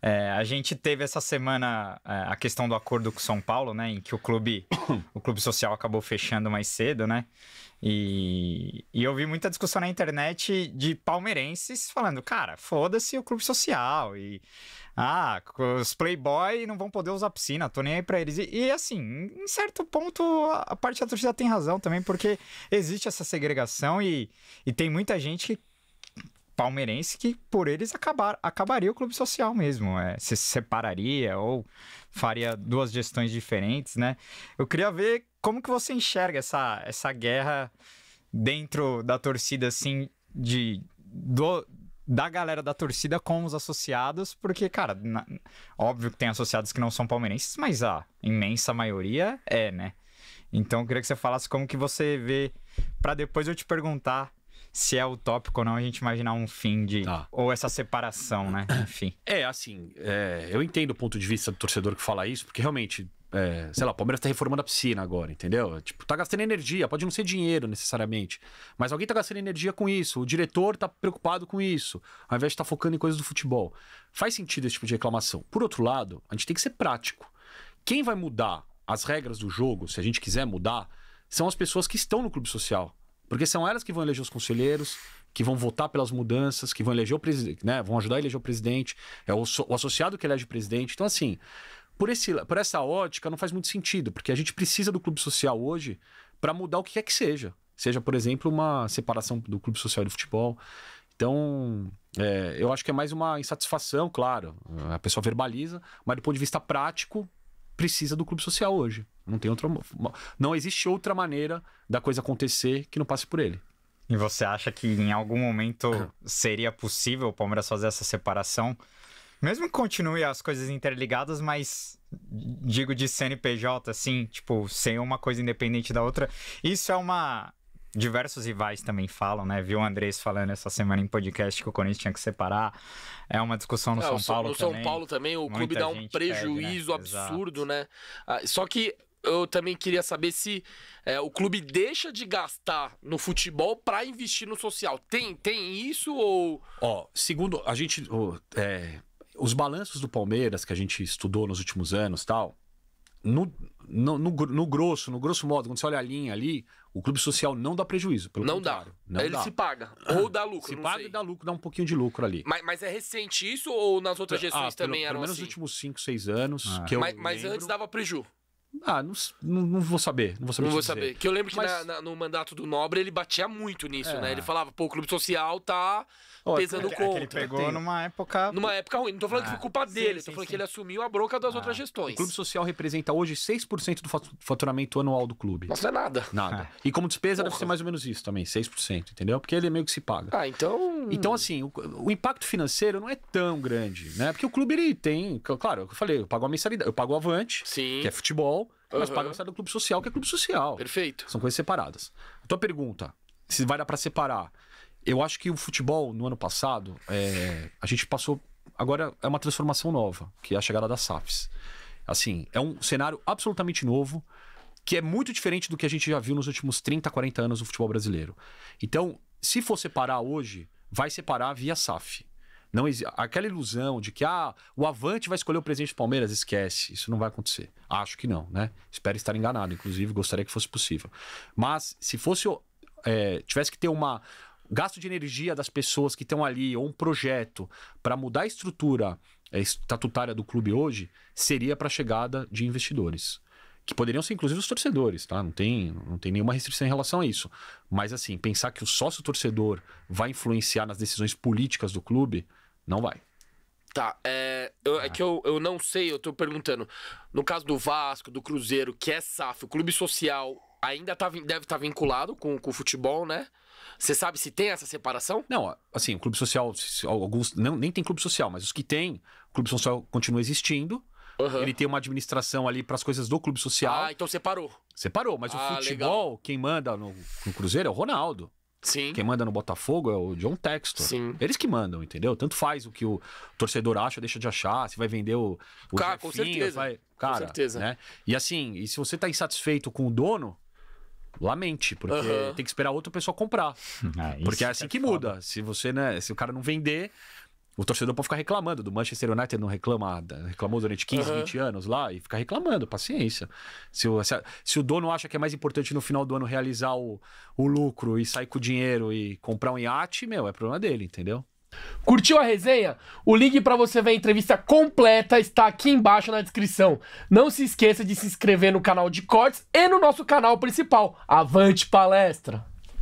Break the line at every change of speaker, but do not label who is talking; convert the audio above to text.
É, a gente teve essa semana é, a questão do acordo com São Paulo, né? Em que o clube, o clube social acabou fechando mais cedo, né? E, e eu vi muita discussão na internet de palmeirenses falando, cara, foda-se o clube social. E ah, os playboy não vão poder usar piscina, tô nem aí pra eles. E, e, assim, em certo ponto, a parte da torcida tem razão também, porque existe essa segregação e, e tem muita gente que palmeirense que por eles acabar, acabaria o clube social mesmo, é, se separaria ou faria duas gestões diferentes, né? Eu queria ver como que você enxerga essa, essa guerra dentro da torcida, assim, de do, da galera da torcida com os associados, porque, cara, na, óbvio que tem associados que não são palmeirenses, mas a imensa maioria é, né? Então eu queria que você falasse como que você vê, para depois eu te perguntar se é utópico ou não a gente imaginar um fim de. Tá. Ou essa separação, né? Enfim.
É, assim, é, eu entendo o ponto de vista do torcedor que fala isso, porque realmente. É, sei lá, o Palmeiras tá reformando a piscina agora, entendeu? Tipo, tá gastando energia, pode não ser dinheiro necessariamente, mas alguém tá gastando energia com isso, o diretor tá preocupado com isso, ao invés de estar tá focando em coisas do futebol. Faz sentido esse tipo de reclamação. Por outro lado, a gente tem que ser prático. Quem vai mudar as regras do jogo, se a gente quiser mudar, são as pessoas que estão no clube social. Porque são elas que vão eleger os conselheiros, que vão votar pelas mudanças, que vão eleger o presidente, né? Vão ajudar a eleger o presidente. É o, so o associado que elege o presidente. Então, assim, por, esse, por essa ótica não faz muito sentido, porque a gente precisa do clube social hoje para mudar o que quer que seja. Seja, por exemplo, uma separação do clube social e do futebol. Então, é, eu acho que é mais uma insatisfação, claro. A pessoa verbaliza, mas do ponto de vista prático, precisa do clube social hoje. Não tem outra. Não existe outra maneira da coisa acontecer que não passe por ele. E você acha que
em algum momento ah. seria possível o Palmeiras fazer essa separação? Mesmo que continue as coisas interligadas, mas digo de CNPJ, assim, tipo, sem uma coisa independente da outra. Isso é uma. Diversos rivais também falam, né? Viu o Andrés falando essa semana em podcast que o Corinthians tinha que separar. É uma discussão no é, São Paulo. No também. São Paulo também, o Muita clube dá um né? prejuízo pede, né?
absurdo, Exato. né? Ah, só que eu também queria saber se é, o clube deixa de gastar no futebol para investir no social. Tem, tem
isso ou. Ó, segundo a gente. é, os balanços do Palmeiras que a gente estudou nos últimos anos tal. No, no, no, no, grosso, no grosso modo, quando você olha a linha ali, o clube social não dá prejuízo. não dá. Não Ele dá. se paga. Ou dá lucro. Se paga sei. e dá lucro, dá um pouquinho de lucro ali. Mas,
mas é recente isso ou nas outras ah, gestões ah, também pelo, eram pelo menos assim? nos
últimos 5, 6 anos. Ah. Que eu mas, mas antes dava prejuízo. Ah, não, não, não, vou saber. Não vou saber. Não vou dizer. saber. Que eu lembro que Mas...
na, na, no mandato do Nobre ele batia muito nisso, né? é. né? Ele falava, pô, o clube social tá pesando é contra. É ele pegou Tem. numa época. Numa época ruim. Não tô falando ah, que foi ah. culpa sim, dele, sim, tô falando sim. que ele assumiu a bronca das ah. outras gestões. O clube
social representa hoje 6% do faturamento anual do clube. Nossa, não é nada. Nada. Ah. E como despesa Porra. deve ser mais ou menos isso também, 6%, entendeu? Porque ele meio que se paga. Ah, então. Então, assim, o, o impacto financeiro não é tão grande, né? Porque o clube ele tem. Claro, é eu falei, eu pago a mensalidade, eu pago o avante, que é futebol mas paga paga o do clube social, que é clube social. Perfeito. São coisas separadas. A tua pergunta, se vai dar para separar. Eu acho que o futebol, no ano passado, é, a gente passou. Agora é uma transformação nova, que é a chegada das SAFs. Assim, é um cenário absolutamente novo, que é muito diferente do que a gente já viu nos últimos 30, 40 anos do futebol brasileiro. Então, se for separar hoje, vai separar via SAF. Não Aquela ilusão de que ah, o Avante vai escolher o presidente do Palmeiras, esquece. Isso não vai acontecer. Acho que não, né? Espero estar enganado, inclusive, gostaria que fosse possível. Mas se fosse. É, tivesse que ter uma. Gasto de energia das pessoas que estão ali, ou um projeto para mudar a estrutura é, estatutária do clube hoje, seria para a chegada de investidores que poderiam ser inclusive os torcedores, tá? Não tem, não tem nenhuma restrição em relação a isso. Mas assim, pensar que o sócio torcedor vai influenciar nas decisões políticas do clube, não vai.
Tá, é, eu, é que eu, eu não sei, eu tô perguntando. No caso do Vasco, do Cruzeiro, que é SAF, o clube social ainda tá, deve estar tá vinculado com, com o futebol, né? Você sabe se tem essa
separação? Não, assim, o clube social, alguns. Não, nem tem clube social, mas os que tem, o clube social continua existindo. Uhum. Ele tem uma administração ali para as coisas do clube social. Ah, então separou. Separou, mas ah, o futebol, legal. quem manda no, no Cruzeiro é o Ronaldo. Sim. Quem manda no Botafogo é o John Textor. Sim. Eles que mandam, entendeu? Tanto faz o que o torcedor acha, deixa de achar, se vai vender o, o cara, Jefinho, com certeza. Vai... Cara, com certeza. Né? E assim, e se você tá insatisfeito com o dono, lamente, porque tem que esperar outra pessoa comprar. É, porque é assim que, é que muda. Se você, né, se o cara não vender, o torcedor pode ficar reclamando do Manchester United não reclama, reclamou durante 15, uhum. 20 anos lá e ficar reclamando, paciência. Se o, se, a, se o dono acha que é mais importante no final do ano realizar o, o lucro e sair com o dinheiro e comprar um iate, meu, é problema dele, entendeu? Curtiu a resenha? O link para você ver a entrevista
completa está aqui embaixo na descrição. Não se esqueça de se inscrever no canal de cortes e no nosso canal principal. Avante Palestra!